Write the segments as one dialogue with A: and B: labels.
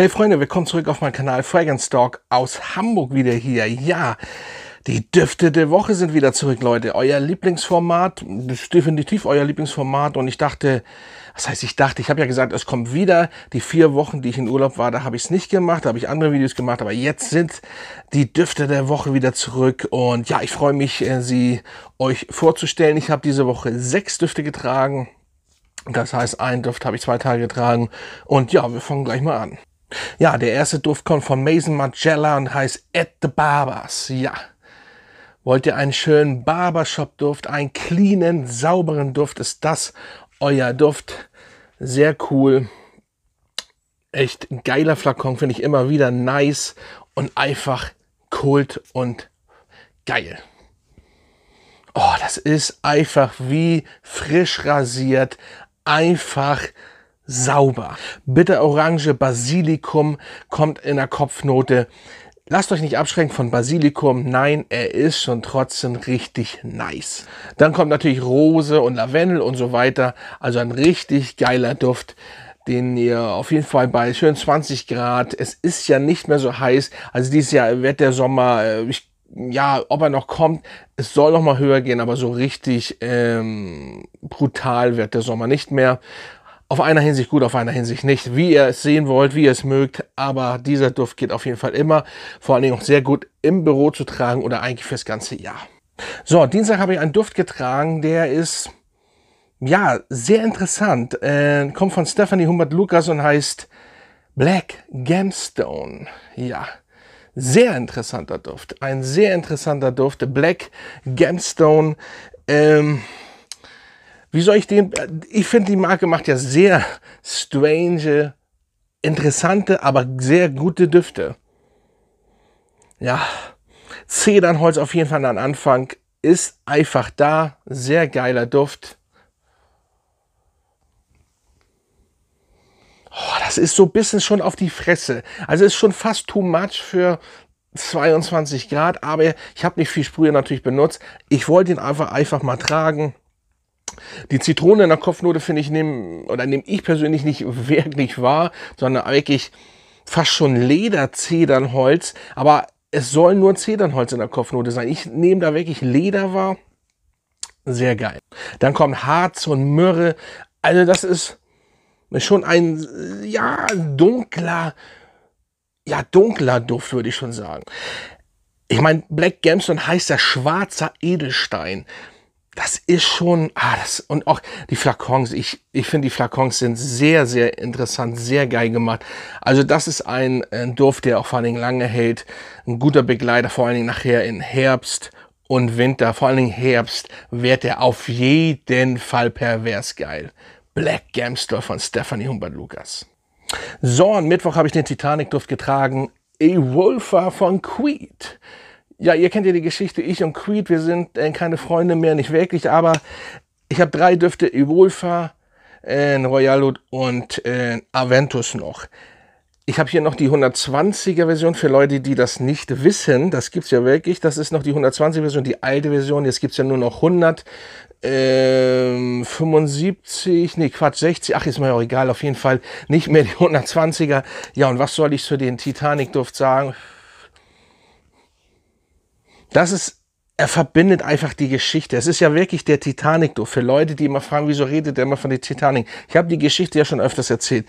A: Hey Freunde, willkommen zurück auf meinem Kanal Fragrance Talk aus Hamburg wieder hier. Ja, die Düfte der Woche sind wieder zurück, Leute. Euer Lieblingsformat, definitiv euer Lieblingsformat. Und ich dachte, was heißt ich dachte, ich habe ja gesagt, es kommt wieder. Die vier Wochen, die ich in Urlaub war, da habe ich es nicht gemacht, da habe ich andere Videos gemacht. Aber jetzt sind die Düfte der Woche wieder zurück. Und ja, ich freue mich, äh, sie euch vorzustellen. Ich habe diese Woche sechs Düfte getragen. Das heißt, einen Duft habe ich zwei Tage getragen. Und ja, wir fangen gleich mal an. Ja, der erste Duft kommt von Mason Margiela und heißt At the Barbers. Ja. Wollt ihr einen schönen Barbershop-Duft, einen cleanen, sauberen Duft, ist das euer Duft. Sehr cool. Echt geiler Flakon, finde ich immer wieder nice und einfach kult und geil. Oh, das ist einfach wie frisch rasiert, einfach sauber. Bitter Orange, Basilikum kommt in der Kopfnote. Lasst euch nicht abschrecken von Basilikum. Nein, er ist schon trotzdem richtig nice. Dann kommt natürlich Rose und Lavendel und so weiter. Also ein richtig geiler Duft den ihr auf jeden Fall bei schön 20 Grad, es ist ja nicht mehr so heiß, also dieses Jahr wird der Sommer, äh, ich, ja, ob er noch kommt, es soll noch mal höher gehen, aber so richtig ähm, brutal wird der Sommer nicht mehr. Auf einer Hinsicht gut, auf einer Hinsicht nicht. Wie ihr es sehen wollt, wie ihr es mögt. Aber dieser Duft geht auf jeden Fall immer. Vor allen Dingen auch sehr gut im Büro zu tragen oder eigentlich fürs ganze Jahr. So, Dienstag habe ich einen Duft getragen, der ist ja sehr interessant. Äh, kommt von Stephanie Humbert Lucas und heißt Black Gemstone. Ja. Sehr interessanter Duft. Ein sehr interessanter Duft. Black Gemstone. Ähm, wie soll ich den? Äh, ich finde, die Marke macht ja sehr strange, interessante, aber sehr gute Düfte. Ja, Zedernholz auf jeden Fall an Anfang ist einfach da. Sehr geiler Duft. Oh, das ist so ein bisschen schon auf die Fresse. Also ist schon fast too much für 22 Grad, aber ich habe nicht viel Sprühe natürlich benutzt. Ich wollte ihn einfach, einfach mal tragen. Die Zitrone in der Kopfnote finde ich nehm, oder nehme ich persönlich nicht wirklich wahr, sondern eigentlich fast schon Leder-Zedernholz. Aber es soll nur Zedernholz in der Kopfnote sein. Ich nehme da wirklich Leder wahr. Sehr geil. Dann kommt Harz und Myrrhe. Also das ist schon ein ja dunkler, ja dunkler Duft würde ich schon sagen. Ich meine, Black Gemstone heißt ja schwarzer Edelstein das ist schon, ah, das, und auch die Flakons, ich, ich finde die Flakons sind sehr, sehr interessant, sehr geil gemacht. Also das ist ein, ein Duft, der auch vor allen Dingen lange hält, ein guter Begleiter, vor allen Dingen nachher in Herbst und Winter, vor allen Dingen Herbst, wird er auf jeden Fall pervers geil. Black Gamster von Stephanie Humbert lucas So, am Mittwoch habe ich den Titanic-Duft getragen. Wolfer von Creed ja, ihr kennt ja die Geschichte, ich und Creed, wir sind äh, keine Freunde mehr, nicht wirklich, aber ich habe drei Düfte, Evolfa, äh, Royal und äh, Aventus noch. Ich habe hier noch die 120er Version für Leute, die das nicht wissen. Das gibt's ja wirklich. Das ist noch die 120 er Version, die alte Version. Jetzt gibt's ja nur noch 100. Ähm, 75, nee, Quatsch, 60, ach, ist mir auch egal, auf jeden Fall nicht mehr die 120er. Ja, und was soll ich zu den Titanic-Duft sagen? das ist, er verbindet einfach die Geschichte. Es ist ja wirklich der Titanic, du. Für Leute, die immer fragen, wieso redet der immer von der Titanic? Ich habe die Geschichte ja schon öfters erzählt.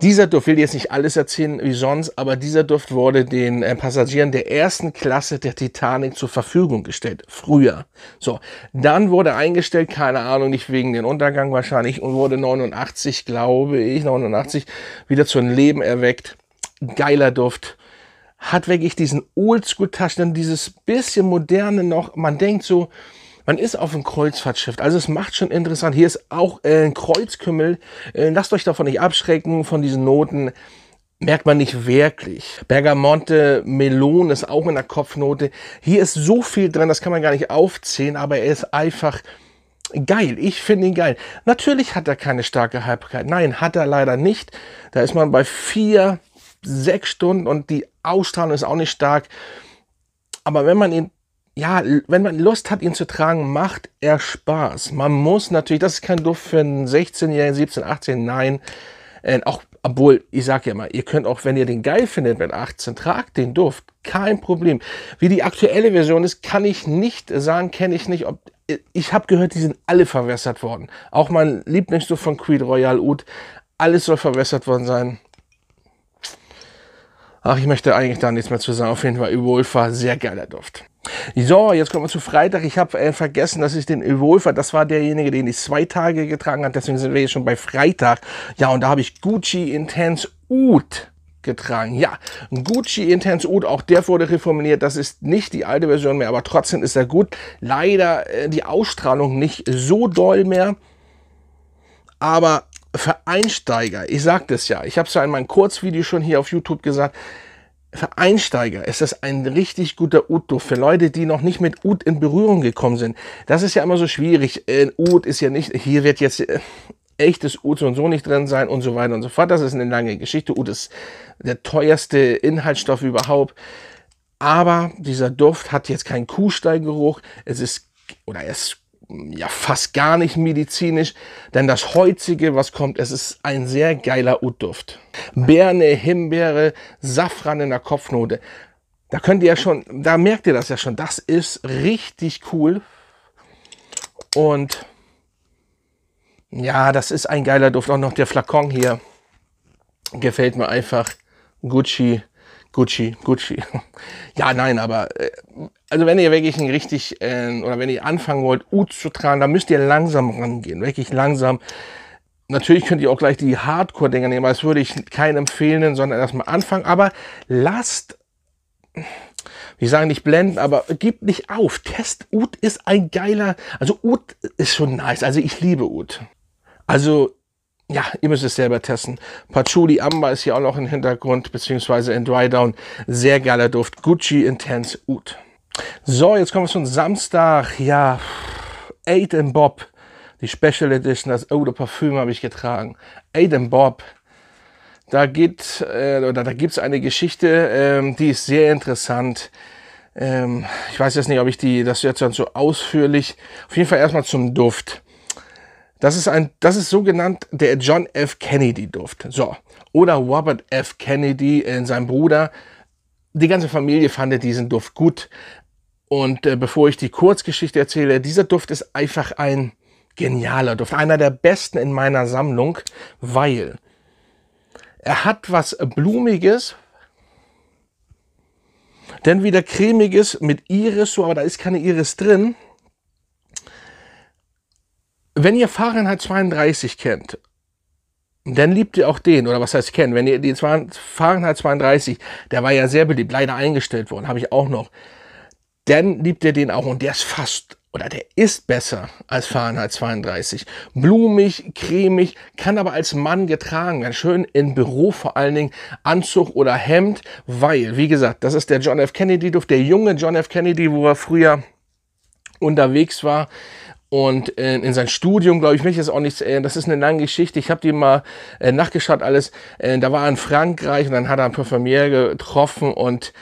A: Dieser Duft, will jetzt nicht alles erzählen wie sonst, aber dieser Duft wurde den äh, Passagieren der ersten Klasse der Titanic zur Verfügung gestellt. Früher. So. Dann wurde eingestellt, keine Ahnung, nicht wegen den Untergang wahrscheinlich, und wurde 89, glaube ich, 89 wieder zu einem Leben erweckt. Geiler Duft hat wirklich diesen Oldschool-Touch, dann dieses bisschen moderne noch. Man denkt so, man ist auf einem Kreuzfahrtschiff. Also es macht schon interessant. Hier ist auch äh, ein Kreuzkümmel. Äh, lasst euch davon nicht abschrecken, von diesen Noten. Merkt man nicht wirklich. Bergamonte Melon ist auch in der Kopfnote. Hier ist so viel drin, das kann man gar nicht aufzählen, aber er ist einfach geil. Ich finde ihn geil. Natürlich hat er keine starke Halbkeit. Nein, hat er leider nicht. Da ist man bei vier sechs Stunden und die Ausstrahlung ist auch nicht stark. Aber wenn man ihn, ja, wenn man Lust hat, ihn zu tragen, macht er Spaß. Man muss natürlich, das ist kein Duft für einen 16-Jährigen, 17, 18, nein. Äh, auch, obwohl, ich sage ja immer, ihr könnt auch, wenn ihr den geil findet mit 18, tragt den Duft. Kein Problem. Wie die aktuelle Version ist, kann ich nicht sagen, kenne ich nicht. Ob, äh, ich habe gehört, die sind alle verwässert worden. Auch mein Lieblingsduft von Creed Royal Oud, alles soll verwässert worden sein. Ach, ich möchte eigentlich da nichts mehr zu sagen. Auf jeden Fall Evolva, sehr geiler Duft. So, jetzt kommen wir zu Freitag. Ich habe äh, vergessen, dass ich den Evolva, das war derjenige, den ich zwei Tage getragen habe. Deswegen sind wir jetzt schon bei Freitag. Ja, und da habe ich Gucci Intense Oud getragen. Ja, Gucci Intense Oud, auch der wurde reformuliert. Das ist nicht die alte Version mehr, aber trotzdem ist er gut. Leider äh, die Ausstrahlung nicht so doll mehr. Aber für Einsteiger, ich sage das ja, ich habe es ja in meinem Kurzvideo schon hier auf YouTube gesagt, für Einsteiger ist das ein richtig guter Udo. Für Leute, die noch nicht mit Ud in Berührung gekommen sind. Das ist ja immer so schwierig. Äh, Ud ist ja nicht, hier wird jetzt äh, echtes Ud so und so nicht drin sein und so weiter und so fort. Das ist eine lange Geschichte. Ud ist der teuerste Inhaltsstoff überhaupt. Aber dieser Duft hat jetzt keinen Kuhstallgeruch. Es ist, oder es ist ja fast gar nicht medizinisch, denn das heutzige, was kommt, es ist ein sehr geiler Utduft. Birne, Himbeere, Safran in der Kopfnote. Da könnt ihr ja schon, da merkt ihr das ja schon. Das ist richtig cool. Und ja, das ist ein geiler Duft. Auch noch der Flakon hier gefällt mir einfach. Gucci Gucci, Gucci. Ja, nein, aber äh, also wenn ihr wirklich einen richtig äh, oder wenn ihr anfangen wollt, U zu tragen, dann müsst ihr langsam rangehen, wirklich langsam. Natürlich könnt ihr auch gleich die Hardcore-Dinger nehmen, aber das würde ich keinen empfehlen, sondern erstmal anfangen. Aber lasst, wie sagen nicht blenden, aber gebt nicht auf. Test Ut ist ein geiler, also Ut ist schon nice. Also ich liebe Ut. Also ja, ihr müsst es selber testen. Patchouli Amber ist hier auch noch im Hintergrund, beziehungsweise in Drydown. Sehr geiler Duft. Gucci Intense Oud. So, jetzt kommen wir zum Samstag. Ja, Aid Bob. Die Special Edition, das Eau de Parfüm habe ich getragen. Aid Bob. Da geht, äh, oder da gibt's eine Geschichte, ähm, die ist sehr interessant. Ähm, ich weiß jetzt nicht, ob ich die, das jetzt dann so ausführlich. Auf jeden Fall erstmal zum Duft. Das ist ein, das ist sogenannt der John F. Kennedy Duft. So. Oder Robert F. Kennedy, äh, sein Bruder. Die ganze Familie fand diesen Duft gut. Und äh, bevor ich die Kurzgeschichte erzähle, dieser Duft ist einfach ein genialer Duft. Einer der besten in meiner Sammlung, weil er hat was Blumiges, dann wieder cremiges mit Iris, so, aber da ist keine Iris drin wenn ihr Fahrenheit 32 kennt, dann liebt ihr auch den, oder was heißt kennen, wenn ihr die Fahrenheit 32, der war ja sehr beliebt, leider eingestellt worden, habe ich auch noch, dann liebt ihr den auch und der ist fast, oder der ist besser als Fahrenheit 32. Blumig, cremig, kann aber als Mann getragen werden, schön im Büro vor allen Dingen, Anzug oder Hemd, weil, wie gesagt, das ist der John F. Kennedy-Duft, der junge John F. Kennedy, wo er früher unterwegs war, und in, in sein Studium, glaube ich, möchte jetzt auch nichts, äh, das ist eine lange Geschichte. Ich habe die mal äh, nachgeschaut, alles. Äh, da war er in Frankreich und dann hat er einen Parfümier getroffen und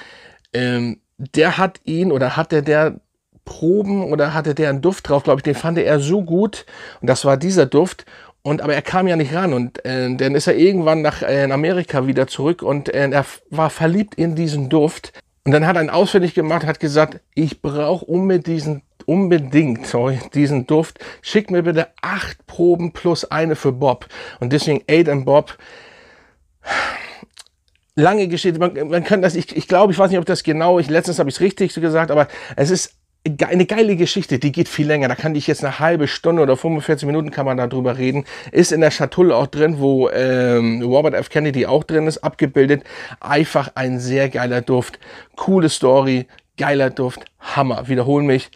A: ähm, der hat ihn oder hatte der Proben oder hatte der einen Duft drauf, glaube ich, den fand er so gut und das war dieser Duft. Und aber er kam ja nicht ran und äh, dann ist er irgendwann nach äh, Amerika wieder zurück und äh, er war verliebt in diesen Duft. Und dann hat er ihn ausfindig gemacht, hat gesagt, ich brauche um mit diesen unbedingt diesen Duft. Schickt mir bitte acht Proben plus eine für Bob. Und deswegen Aid and Bob. Lange Geschichte. Man, man kann das, ich, ich glaube, ich weiß nicht, ob das genau, ich, letztens habe ich es richtig gesagt, aber es ist eine geile Geschichte, die geht viel länger. Da kann ich jetzt eine halbe Stunde oder 45 Minuten kann man darüber reden. Ist in der Schatulle auch drin, wo ähm, Robert F. Kennedy auch drin ist, abgebildet. Einfach ein sehr geiler Duft. Coole Story, geiler Duft, Hammer. Wiederholen mich,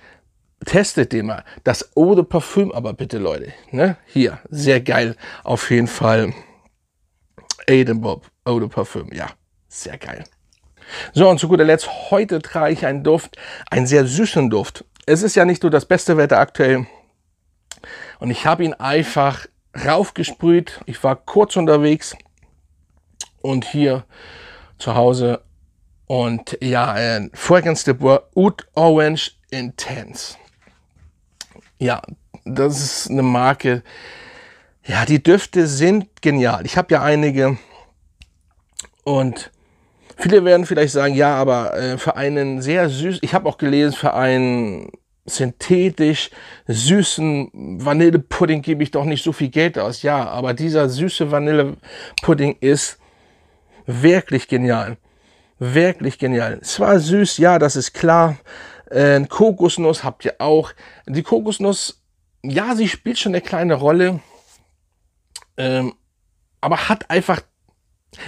A: testet den mal. Das Eau de Parfüm aber bitte, Leute. Ne? Hier, sehr geil. Auf jeden Fall Aiden Bob Eau de Parfüm. Ja, sehr geil. So, und zu guter Letzt, heute trage ich einen Duft, einen sehr süßen Duft. Es ist ja nicht nur das beste Wetter aktuell. Und ich habe ihn einfach raufgesprüht. Ich war kurz unterwegs und hier zu Hause. Und ja, äh, Fragrance de Bois Oud Orange Intense. Ja, das ist eine Marke. Ja, die Düfte sind genial. Ich habe ja einige und viele werden vielleicht sagen, ja, aber äh, für einen sehr süß, ich habe auch gelesen, für einen synthetisch süßen Vanillepudding gebe ich doch nicht so viel Geld aus. Ja, aber dieser süße Vanillepudding ist wirklich genial. Wirklich genial. Es war süß, ja, das ist klar. Äh, Kokosnuss habt ihr auch. Die Kokosnuss, ja, sie spielt schon eine kleine Rolle, ähm, aber hat einfach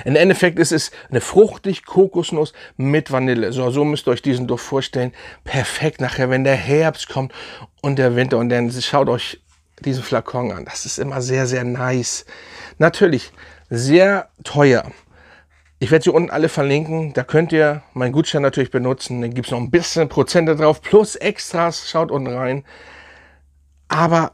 A: im Endeffekt ist es eine fruchtig Kokosnuss mit Vanille. So, so müsst ihr euch diesen Duft vorstellen. Perfekt nachher, wenn der Herbst kommt und der Winter. Und dann schaut euch diesen Flakon an. Das ist immer sehr, sehr nice. Natürlich sehr teuer. Ich werde sie unten alle verlinken. Da könnt ihr meinen Gutschein natürlich benutzen. Dann gibt es noch ein bisschen Prozente drauf, plus Extras. Schaut unten rein. Aber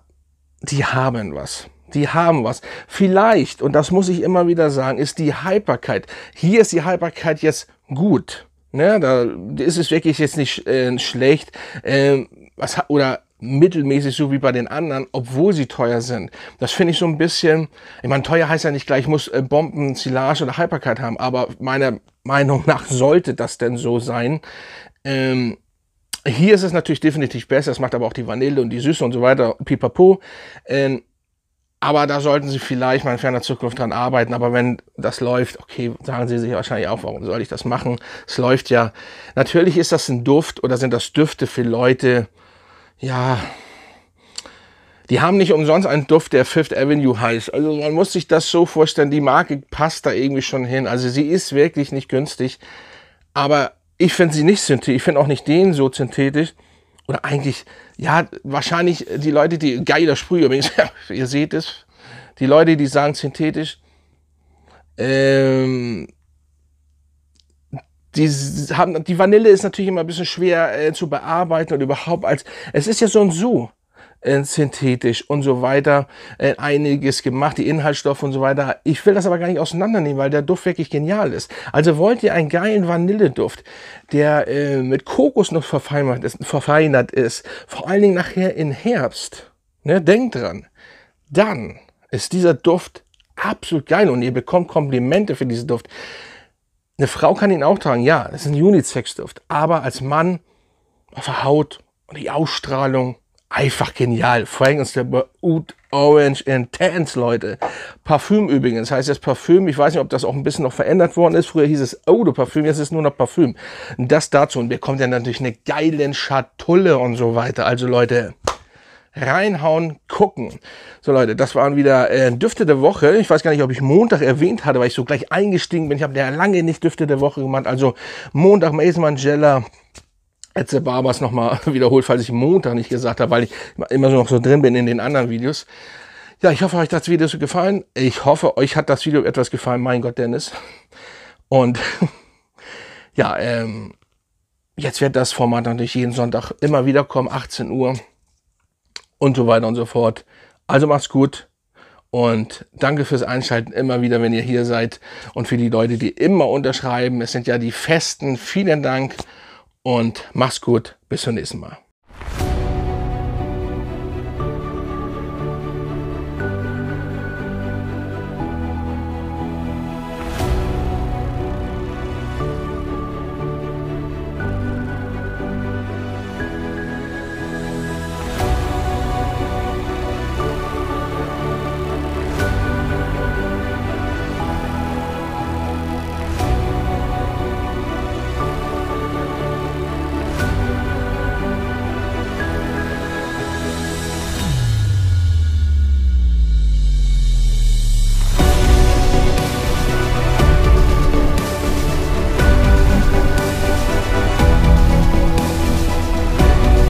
A: die haben was. Die haben was. Vielleicht, und das muss ich immer wieder sagen, ist die Hyperkeit. Hier ist die Hyperkeit jetzt gut. Ne, da ist es wirklich jetzt nicht äh, schlecht. Ähm, was, oder mittelmäßig so wie bei den anderen, obwohl sie teuer sind. Das finde ich so ein bisschen, ich meine, teuer heißt ja nicht gleich, ich muss äh, Bomben, Silage oder Hypercard haben, aber meiner Meinung nach sollte das denn so sein. Ähm, hier ist es natürlich definitiv besser, es macht aber auch die Vanille und die Süße und so weiter, pipapo. Ähm, aber da sollten Sie vielleicht mal in ferner Zukunft dran arbeiten. Aber wenn das läuft, okay, sagen Sie sich wahrscheinlich auch, warum soll ich das machen? Es läuft ja. Natürlich ist das ein Duft oder sind das Düfte für Leute, ja, die haben nicht umsonst einen Duft, der Fifth Avenue heißt. Also man muss sich das so vorstellen, die Marke passt da irgendwie schon hin. Also sie ist wirklich nicht günstig, aber ich finde sie nicht synthetisch. Ich finde auch nicht den so synthetisch. Oder eigentlich, ja, wahrscheinlich die Leute, die, geiler Sprüh übrigens, ihr seht es, die Leute, die sagen synthetisch, ähm, die, haben, die Vanille ist natürlich immer ein bisschen schwer äh, zu bearbeiten und überhaupt als, es ist ja so ein Zoo äh, synthetisch und so weiter äh, einiges gemacht, die Inhaltsstoffe und so weiter. Ich will das aber gar nicht auseinandernehmen, weil der Duft wirklich genial ist. Also wollt ihr einen geilen Vanilleduft, der äh, mit Kokos noch verfeinert ist, verfeinert ist, vor allen Dingen nachher im Herbst, ne, denkt dran, dann ist dieser Duft absolut geil und ihr bekommt Komplimente für diesen Duft. Eine Frau kann ihn auch tragen, ja, das ist ein unisex duft Aber als Mann, auf der Haut und die Ausstrahlung, einfach genial. Fragrance Stepper, Oud Orange Intense, Leute. Parfüm übrigens, heißt das Parfüm, ich weiß nicht, ob das auch ein bisschen noch verändert worden ist. Früher hieß es Eau Parfüm, jetzt ist es nur noch Parfüm. Das dazu. Und bekommt ja natürlich eine geile Schatulle und so weiter. Also Leute, reinhauen, gucken. So Leute, das waren wieder äh, Düfte der Woche. Ich weiß gar nicht, ob ich Montag erwähnt hatte, weil ich so gleich eingestiegen bin. Ich habe ja lange nicht Düfte der Woche gemacht. Also Montag Mason Mangella, Etze Barbers nochmal wiederholt, falls ich Montag nicht gesagt habe, weil ich immer so noch so drin bin in den anderen Videos. Ja, ich hoffe, euch hat das Video so gefallen. Ich hoffe, euch hat das Video etwas gefallen. Mein Gott, Dennis. Und ja, ähm, jetzt wird das Format natürlich jeden Sonntag immer wieder kommen, 18 Uhr und so weiter und so fort. Also macht's gut und danke fürs Einschalten immer wieder, wenn ihr hier seid und für die Leute, die immer unterschreiben. Es sind ja die Festen. Vielen Dank und macht's gut. Bis zum nächsten Mal.